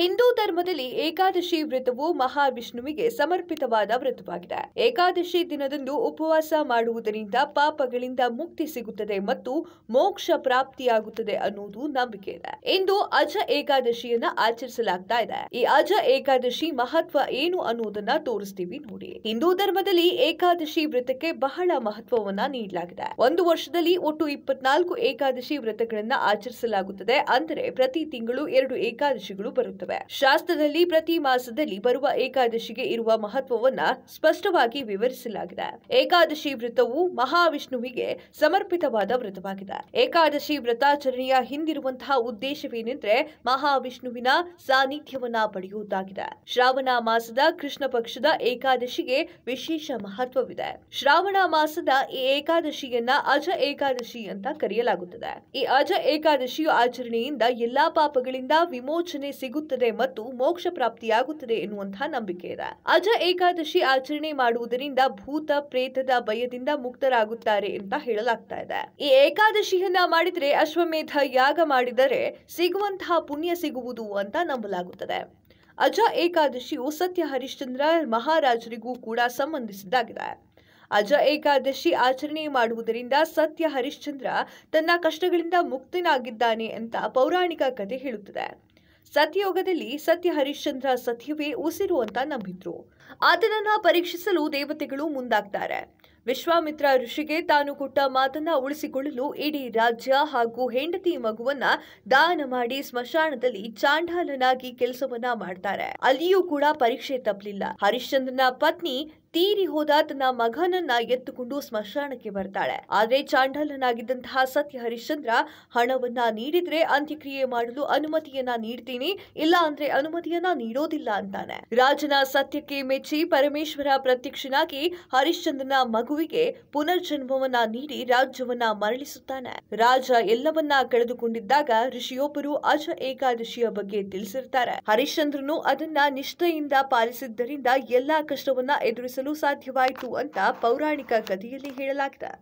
ಹಿಂದೂ ಧರ್ಮದಲ್ಲಿ ಏಕಾದಶಿ ವ್ರತವು ಮಹಾವಿಷ್ಣುವಿಗೆ ಸಮರ್ಪಿತವಾದ ವ್ರತವಾಗಿದೆ ಏಕಾದಶಿ ದಿನದಂದು ಉಪವಾಸ ಮಾಡುವುದರಿಂದ ಪಾಪಗಳಿಂದ ಮುಕ್ತಿ ಸಿಗುತ್ತದೆ ಮತ್ತು ಮೋಕ್ಷ ಪ್ರಾಪ್ತಿಯಾಗುತ್ತದೆ ಅನ್ನುವುದು ನಂಬಿಕೆ ಇದೆ ಇಂದು ಅಜ ಏಕಾದಶಿಯನ್ನ ಆಚರಿಸಲಾಗ್ತಾ ಇದೆ ಈ ಅಜ ಏಕಾದಶಿ ಮಹತ್ವ ಏನು ಅನ್ನುವುದನ್ನ ತೋರಿಸ್ತೀವಿ ನೋಡಿ ಹಿಂದೂ ಧರ್ಮದಲ್ಲಿ ಏಕಾದಶಿ ವ್ರತಕ್ಕೆ ಬಹಳ ಮಹತ್ವವನ್ನ ನೀಡಲಾಗಿದೆ ಒಂದು ವರ್ಷದಲ್ಲಿ ಒಟ್ಟು ಇಪ್ಪತ್ನಾಲ್ಕು ಏಕಾದಶಿ ವ್ರತಗಳನ್ನ ಆಚರಿಸಲಾಗುತ್ತದೆ ಅಂದರೆ ಪ್ರತಿ ತಿಂಗಳು ಎರಡು ಏಕಾದಶಿಗಳು ಬರುತ್ತವೆ ಶಾಸ್ತ್ರದಲ್ಲಿ ಪ್ರತಿ ಮಾಸದಲ್ಲಿ ಬರುವ ಏಕಾದಶಿಗೆ ಇರುವ ಮಹತ್ವವನ್ನ ಸ್ಪಷ್ಟವಾಗಿ ವಿವರಿಸಲಾಗಿದೆ ಏಕಾದಶಿ ವ್ರತವು ಮಹಾವಿಷ್ಣುವಿಗೆ ಸಮರ್ಪಿತವಾದ ವ್ರತವಾಗಿದೆ ಏಕಾದಶಿ ವ್ರತಾಚರಣೆಯ ಹಿಂದಿರುವಂತಹ ಉದ್ದೇಶವೇನೆಂದ್ರೆ ಮಹಾವಿಷ್ಣುವಿನ ಸಾನ್ನಿಧ್ಯವನ್ನ ಪಡೆಯುವುದಾಗಿದೆ ಶ್ರಾವಣ ಮಾಸದ ಕೃಷ್ಣ ಪಕ್ಷದ ಏಕಾದಶಿಗೆ ವಿಶೇಷ ಮಹತ್ವವಿದೆ ಶ್ರಾವಣ ಮಾಸದ ಈ ಏಕಾದಶಿಯನ್ನ ಅಜ ಏಕಾದಶಿ ಅಂತ ಕರೆಯಲಾಗುತ್ತದೆ ಈ ಅಜ ಏಕಾದಶಿಯು ಆಚರಣೆಯಿಂದ ಎಲ್ಲಾ ಪಾಪಗಳಿಂದ ವಿಮೋಚನೆ ಸಿಗುತ್ತದೆ ಮತ್ತು ಮೋಕ್ಷ ಪ್ರಾಪ್ತಿಯಾಗುತ್ತದೆ ಎನ್ನುವಂತಹ ನಂಬಿಕೆ ಇದೆ ಅಜ ಏಕಾದಶಿ ಆಚರಣೆ ಮಾಡುವುದರಿಂದ ಭೂತ ಪ್ರೇತದ ಭಯದಿಂದ ಮುಕ್ತರಾಗುತ್ತಾರೆ ಅಂತ ಹೇಳಲಾಗ್ತಾ ಇದೆ ಈ ಏಕಾದಶಿಯನ್ನ ಮಾಡಿದ್ರೆ ಅಶ್ವಮೇಧ ಯಾಗ ಮಾಡಿದರೆ ಸಿಗುವಂತಹ ಪುಣ್ಯ ಸಿಗುವುದು ಅಂತ ನಂಬಲಾಗುತ್ತದೆ ಅಜ ಏಕಾದಶಿಯು ಸತ್ಯ ಹರಿಶ್ಚಂದ್ರ ಮಹಾರಾಜರಿಗೂ ಕೂಡ ಸಂಬಂಧಿಸಿದ್ದಾಗಿದೆ ಅಜ ಏಕಾದಶಿ ಆಚರಣೆ ಮಾಡುವುದರಿಂದ ಸತ್ಯ ಹರಿಶ್ಚಂದ್ರ ತನ್ನ ಕಷ್ಟಗಳಿಂದ ಮುಕ್ತನಾಗಿದ್ದಾನೆ ಅಂತ ಪೌರಾಣಿಕ ಕಥೆ ಹೇಳುತ್ತದೆ ಸತ್ಯಯೋಗದಲ್ಲಿ ಸತ್ಯ ಹರಿಶ್ಚಂದ್ರ ಸತ್ಯವೇ ಉಸಿರು ಅಂತ ನಂಬಿದ್ರು ಆತನನ್ನ ಪರೀಕ್ಷಿಸಲು ದೇವತೆಗಳು ಮುಂದಾಗ್ತಾರೆ ವಿಶ್ವಾಮಿತ್ರ ಋಷಿಗೆ ತಾನು ಕೊಟ್ಟ ಮಾತನ್ನ ಉಳಿಸಿಕೊಳ್ಳಲು ಇಡೀ ರಾಜ್ಯ ಹಾಗೂ ಹೆಂಡತಿ ಮಗುವನ್ನ ದಾನ ಮಾಡಿ ಸ್ಮಶಾನದಲ್ಲಿ ಚಾಂಡಾಲನಾಗಿ ಕೆಲಸವನ್ನ ಮಾಡ್ತಾರೆ ಅಲ್ಲಿಯೂ ಕೂಡ ಪರೀಕ್ಷೆ ತಪ್ಪಲಿಲ್ಲ ಹರಿಶ್ಚಂದ್ರನ ಪತ್ನಿ ತೀರಿ ಹೋದ ತನ್ನ ಮಗನನ್ನ ಎತ್ತುಕೊಂಡು ಸ್ಮಶಾನಕ್ಕೆ ಬರ್ತಾಳೆ ಆದ್ರೆ ಚಾಂಡಾಲನಾಗಿದ್ದಂತಹ ಸತ್ಯ ಹರಿಶ್ಚಂದ್ರ ಹಣವನ್ನ ನೀಡಿದ್ರೆ ಅಂತ್ಯಕ್ರಿಯೆ ಮಾಡಲು ಅನುಮತಿಯನ್ನ ನೀಡ್ತೀನಿ ಇಲ್ಲ ಅಂದ್ರೆ ಅನುಮತಿಯನ್ನ ನೀಡೋದಿಲ್ಲ ಅಂತಾನೆ ರಾಜನ ಸತ್ಯಕ್ಕೆ ಮೆಚ್ಚಿ ಪರಮೇಶ್ವರ ಪ್ರತ್ಯಕ್ಷನಾಗಿ ಹರಿಶ್ಚಂದ್ರನ ಮಗುವಿಗೆ ಪುನರ್ಜನ್ಮವನ್ನ ನೀಡಿ ರಾಜ್ಯವನ್ನ ಮರಳಿಸುತ್ತಾನೆ ರಾಜ ಎಲ್ಲವನ್ನ ಕಳೆದುಕೊಂಡಿದ್ದಾಗ ಋಷಿಯೊಬ್ಬರು ಅಜ ಏಕಾದಶಿಯ ಬಗ್ಗೆ ತಿಳಿಸಿರ್ತಾರೆ ಹರಿಶ್ಚಂದ್ರನು ಅದನ್ನ ನಿಷ್ಠೆಯಿಂದ ಪಾಲಿಸಿದ್ದರಿಂದ ಎಲ್ಲಾ ಕಷ್ಟವನ್ನ ಎದುರಿಸ ಸಾಧ್ಯವಾಯಿತು ಅಂತ ಪೌರಾಣಿಕ ಕಥೆಯಲ್ಲಿ ಹೇಳಲಾಗಿದೆ